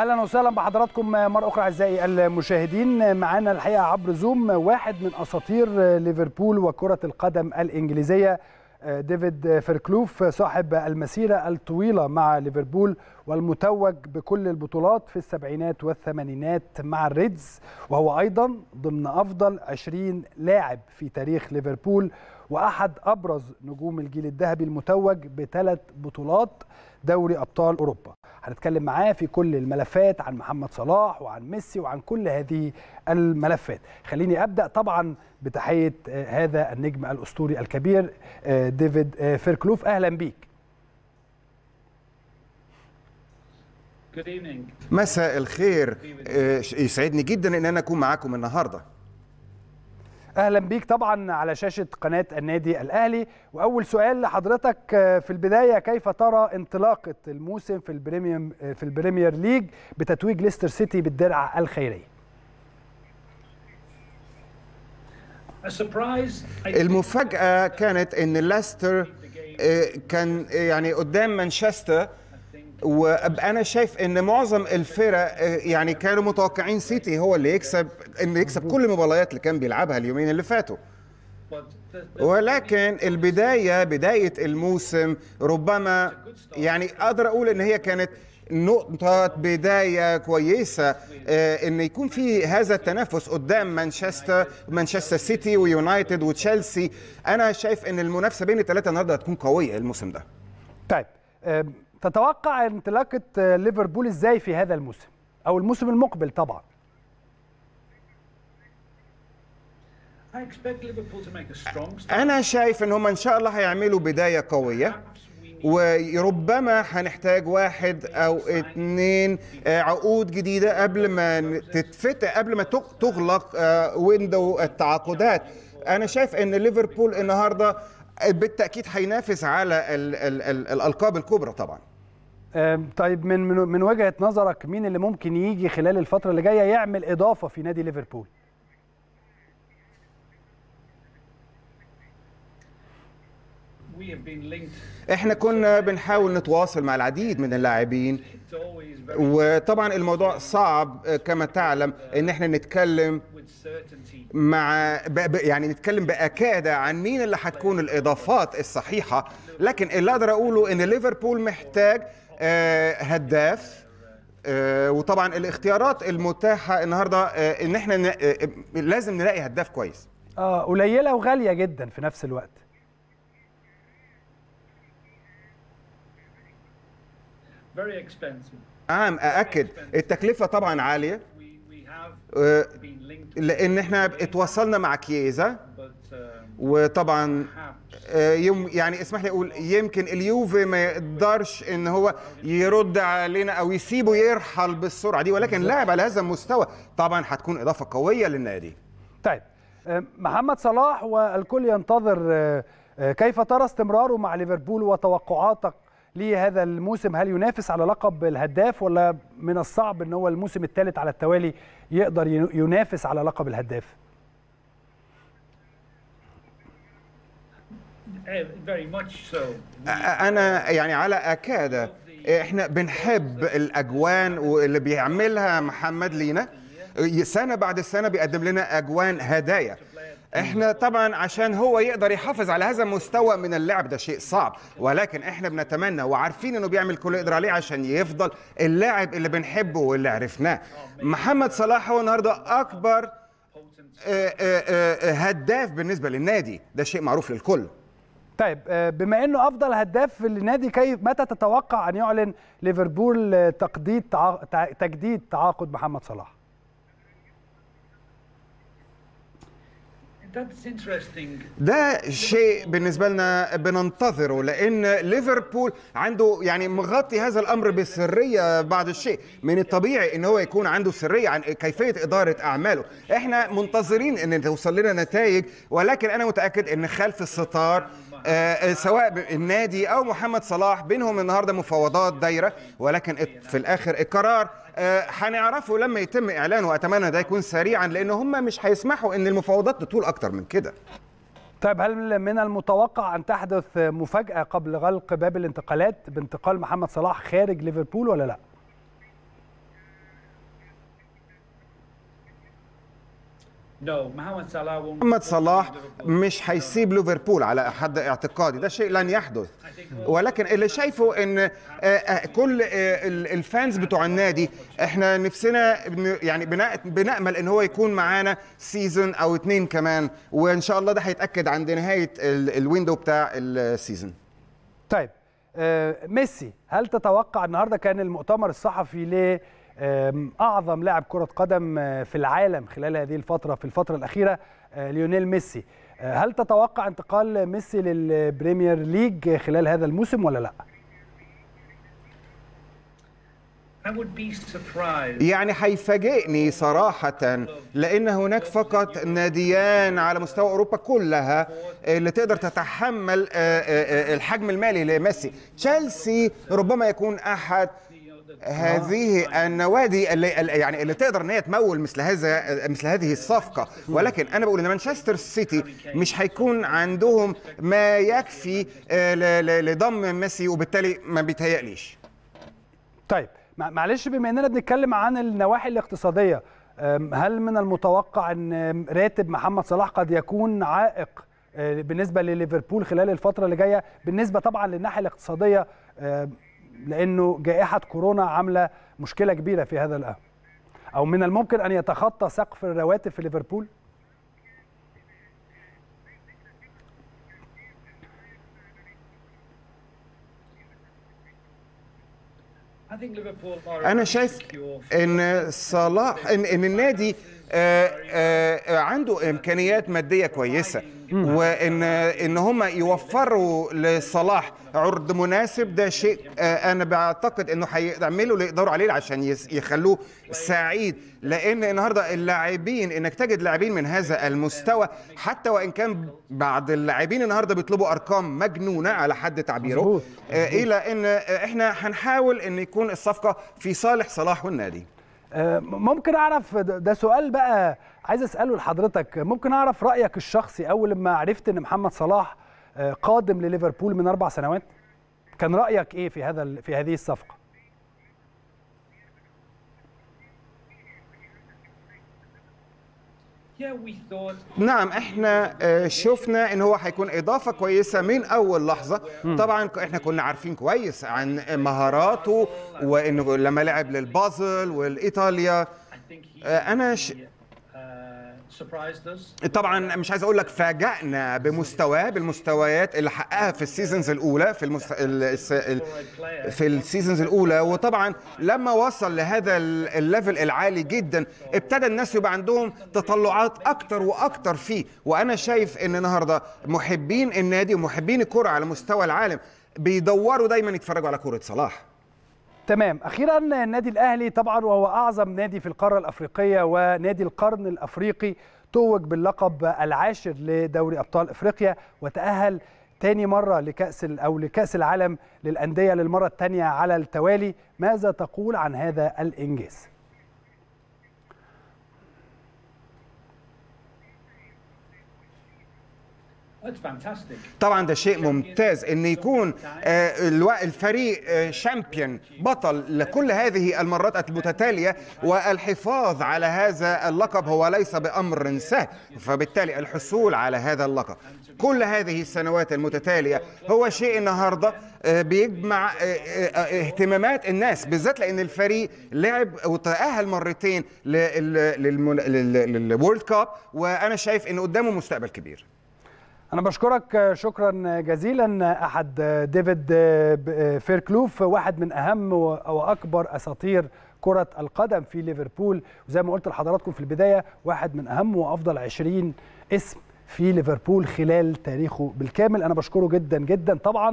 اهلا وسهلا بحضراتكم مره اخرى اعزائي المشاهدين معانا الحقيقه عبر زوم واحد من اساطير ليفربول وكره القدم الانجليزيه آه، ديفيد فيركلوف صاحب المسيره الطويله مع ليفربول والمتوج بكل البطولات في السبعينات والثمانينات مع الريدز وهو ايضا ضمن افضل 20 لاعب في تاريخ ليفربول واحد ابرز نجوم الجيل الذهبي المتوج بثلاث بطولات دوري ابطال اوروبا هنتكلم معاه في كل الملفات عن محمد صلاح وعن ميسي وعن كل هذه الملفات خليني ابدا طبعا بتحيه آه، هذا النجم الاسطوري الكبير آه، ديفيد آه، فيركلوف اهلا بيك مساء الخير يسعدني جدا ان انا اكون معاكم النهارده اهلا بيك طبعا على شاشه قناه النادي الاهلي واول سؤال لحضرتك آه، في البدايه كيف ترى انطلاقه الموسم في البريميوم آه، في البريمير ليج بتتويج ليستر سيتي بالدرع الخيريه المفاجاه كانت ان ليستر آه، كان يعني قدام مانشستر وانا شايف ان معظم الفرق آه، يعني كانوا متوقعين سيتي هو اللي يكسب ان يكسب كل المباريات اللي كان بيلعبها اليومين اللي فاتوا ولكن البدايه بدايه الموسم ربما يعني اقدر اقول ان هي كانت نقطة بداية كويسة آه، إن يكون في هذا التنافس قدام مانشستر مانشستر سيتي ويونايتد وتشيلسي أنا شايف إن المنافسة بين الثلاثة النهاردة هتكون قوية الموسم ده. طيب تتوقع انطلاقه آه، ليفربول ازاي في هذا الموسم او الموسم المقبل طبعا انا شايف ان هم ان شاء الله هيعملوا بدايه قويه وربما هنحتاج واحد او اثنين آه، عقود جديده قبل ما تتفتح قبل ما تغلق ويندو آه، التعاقدات انا شايف ان ليفربول النهارده بالتاكيد هينافس على الالقاب الكبرى طبعا طيب من من وجهه نظرك مين اللي ممكن يجي خلال الفتره اللي جايه يعمل اضافه في نادي ليفربول؟ احنا كنا بنحاول نتواصل مع العديد من اللاعبين وطبعا الموضوع صعب آه، كما تعلم ان احنا نتكلم مع يعني نتكلم باكاده عن مين اللي هتكون الاضافات الصحيحه لكن اللي اقدر اقوله ان ليفربول محتاج آه، هداف آه، وطبعا الاختيارات المتاحه النهارده آه، ان احنا لازم نلاقي هداف كويس اه قليله وغاليه جدا في نفس الوقت نعم ااكد التكلفه طبعا عاليه لان احنا اتواصلنا مع كييزا وطبعا آه، يوم يعني اسمح لي اقول يمكن اليوفي ما يقدرش ان هو يرد علينا او يسيبه يرحل بالسرعه دي ولكن لاعب على هذا المستوى طبعا هتكون اضافه قويه للنادي. طيب آه، محمد صلاح والكل ينتظر آه، كيف ترى استمراره مع ليفربول وتوقعاتك لهذا الموسم هل ينافس على لقب الهداف ولا من الصعب ان هو الموسم الثالث على التوالي يقدر ينافس على لقب الهداف؟ انا يعني على اكاد احنا بنحب الاجوان واللي بيعملها محمد لينا سنه بعد سنه بيقدم لنا اجوان هدايا احنا طبعا عشان هو يقدر يحافظ على هذا المستوى من اللعب ده شيء صعب ولكن احنا بنتمنى وعارفين انه بيعمل كل يقدر عليه عشان يفضل اللاعب اللي بنحبه واللي عرفناه محمد صلاح هو النهارده اكبر آه، آه، آه، هداف بالنسبه للنادي ده شيء معروف للكل طيب آه، بما انه افضل هداف للنادي كيف متى تتوقع ان يعلن ليفربول تقديد تجديد تعاقد محمد صلاح؟ ده شيء بالنسبه لنا بننتظره لان ليفربول عنده يعني مغطي هذا الامر بسريه بعض الشيء من الطبيعي ان هو يكون عنده سريه عن كيفيه اداره اعماله احنا منتظرين ان توصل لنا نتائج ولكن انا متاكد ان خلف الستار آه، آه، سواء النادي او محمد صلاح بينهم النهارده مفاوضات دايره ولكن في الاخر القرار آه، هنعرفه لما يتم اعلانه واتمنى ده يكون سريعا لان هم مش هيسمحوا ان المفاوضات تطول اكتر من كده طيب هل من المتوقع ان تحدث مفاجاه قبل غلق باب الانتقالات بانتقال محمد صلاح خارج ليفربول ولا لا؟ محمد صلاح مش حيسيب ليفربول على حد اعتقادي ده شيء لن يحدث ولكن اللي شايفه ان آه، آه، كل آه، الفانز بتوع النادي احنا نفسنا يعني بنامل ان هو يكون معانا سيزون او اتنين كمان وان شاء الله ده هيتاكد عند نهايه الويندو بتاع السيزون طيب ميسي هل تتوقع النهارده كان المؤتمر الصحفي ليه اعظم لاعب كره قدم آه، في العالم خلال هذه الفتره في الفتره الاخيره آه، ليونيل ميسي آه، هل تتوقع انتقال ميسي للبريمير ليج خلال هذا الموسم ولا لا؟ يعني هيفاجئني صراحة لأن هناك فقط ناديان على مستوى أوروبا كلها اللي تقدر تتحمل الحجم المالي لميسي تشيلسي ربما يكون أحد هذه النوادي اللي يعني اللي تقدر ان هي تمول مثل هذا مثل هذه الصفقه ولكن انا بقول ان مانشستر سيتي مش هيكون عندهم ما يكفي آه، لضم ميسي وبالتالي ما بيتهيأليش طيب معلش بما اننا بنتكلم عن النواحي الاقتصاديه هل من المتوقع ان راتب محمد صلاح قد يكون عائق آه، بالنسبه لليفربول خلال الفتره اللي جايه بالنسبه طبعا للناحيه الاقتصاديه لانه جائحه كورونا عامله مشكله كبيره في هذا الامر او من الممكن ان يتخطى سقف الرواتب في ليفربول انا شايف ان صلاح ان, إن النادي آه، آه، آه، عنده امكانيات ماديه كويسه وان ان هم يوفروا لصلاح عرض مناسب ده شيء انا بعتقد انه هيعملوا اللي يقدروا عليه عشان يخلوه سعيد لان النهارده اللاعبين انك تجد لاعبين من هذا المستوى حتى وان كان بعض اللاعبين النهارده بيطلبوا ارقام مجنونه على حد تعبيره الى ان احنا هنحاول ان يكون الصفقه في صالح صلاح والنادي آه، ممكن اعرف ده سؤال بقى عايز اساله لحضرتك ممكن اعرف رايك الشخصي اول لما عرفت ان محمد صلاح آه، قادم لليفربول من اربع سنوات كان رايك ايه في هذا في هذه الصفقه نعم احنا آه، شفنا ان هو هيكون اضافه كويسه من اول لحظه طبعا احنا كنا عارفين كويس عن مهاراته وانه لما لعب للبازل والايطاليا آه، انا ش... طبعا مش عايز اقول لك فاجئنا بمستواه بالمستويات اللي حققها في السيزونز الاولى في المست... في السيزونز الاولى وطبعا لما وصل لهذا الليفل العالي جدا ابتدى الناس يبقى عندهم تطلعات اكتر واكتر فيه وانا شايف ان النهارده محبين النادي ومحبين الكره على مستوى العالم بيدوروا دايما يتفرجوا على كره صلاح تمام اخيرا النادي الاهلي طبعا وهو اعظم نادي في القاره الافريقيه ونادي القرن الافريقي توج باللقب العاشر لدوري ابطال افريقيا وتاهل تاني مره لكاس او لكاس العالم للانديه للمره الثانيه على التوالي ماذا تقول عن هذا الانجاز طبعا ده شيء ممتاز ان يكون آه، الفريق شامبيون آه، بطل لكل هذه المرات المتتاليه والحفاظ على هذا اللقب هو ليس بامر سهل فبالتالي الحصول على هذا اللقب كل هذه السنوات المتتاليه هو شيء النهارده آه، بيجمع اهتمامات الناس بالذات لان الفريق لعب وتاهل مرتين للوورلد كاب وانا شايف ان قدامه مستقبل كبير أنا بشكرك شكرا جزيلا أحد ديفيد فيركلوف واحد من أهم وأكبر أساطير كرة القدم في ليفربول وزي ما قلت لحضراتكم في البداية واحد من أهم وأفضل 20 اسم في ليفربول خلال تاريخه بالكامل أنا بشكره جدا جدا طبعا